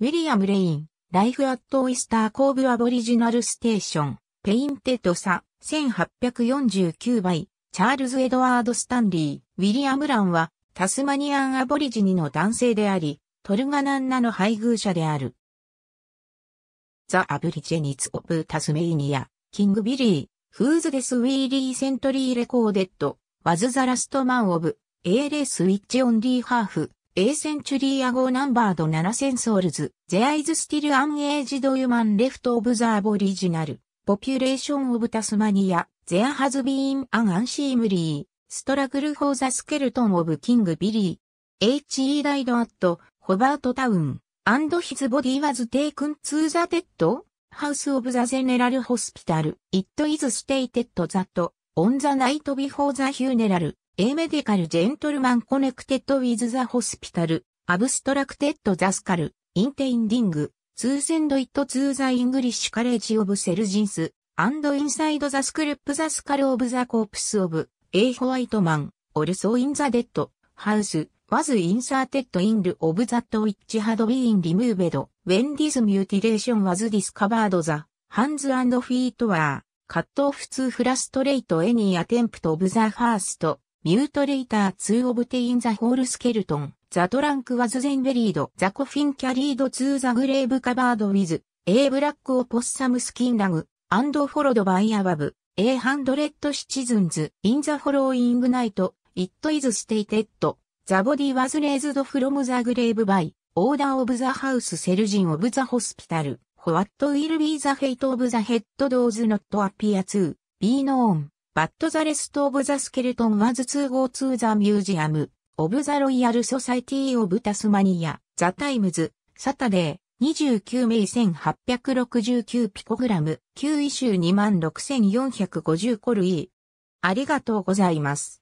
ウィリアム・レイン、ライフ・アット・オイスター・コーブ・アボリジナル・ステーション、ペインテッド・サ、1849倍、チャールズ・エドワード・スタンリー、ウィリアム・ランは、タスマニアン・アボリジニの男性であり、トルガナンナの配偶者である。ザ・アブリジェニツ・オブ・タスメイニア、キング・ビリー、フーズ・デス・ウィーリー・セントリー・レコーデッド、ワズ・ザ・ラスト・マン・オブ、エーレ・ス・ウィッチ・オンリー・ハーフ、A Century Ago Numbered 7000 Souls, There is still an aged human left of the aboriginal population of Tasmania, There has been an unseemly struggle for the skeleton of King Billy. H.E. died at Hobart Town, and his body was taken to the dead house of the General Hospital. It is stated that on the night before the funeral, A Medical Gentleman Connected with the Hospital, Abstracted the Skull, Intending, to send it to the English College of Surgeons, and inside the scalp the skull of the corpse of A White Man, also in the dead house, was inserted in the of that which had been removed, when this mutilation was discovered the hands and feet were cut off to frustrate any attempt of the first ニュートレーター2オブテインザホールスケルトン、ザトランクワズゼンベリード、ザコフィンキャリードツーザグレーブカバードウィズ、A ブラックオポッサムスキンラグ、アンドフォロドバイアワブ、A ハンドレッドシチズンズ、インザフォローイングナイト、イットイズステイテッド、ザボディワズレーズドフロムザグレーブバイ、オーダーオブザハウスセルジンオブザホスピタル、ホワットウィルビーザフェイトオブザヘッドドーズノットアピアツー、ビーノーン。バットザレスト・オブ・ザ・スケルトン・ワズ・ツー・ゴー・ツー・ザ・ミュージアム、オブ・ザ・ロイヤル・ソサイティ・オブ・タスマニア、ザ・タイムズ、サタデー、29名1869ピコグラム、9イシ26450コルイ。ありがとうございます。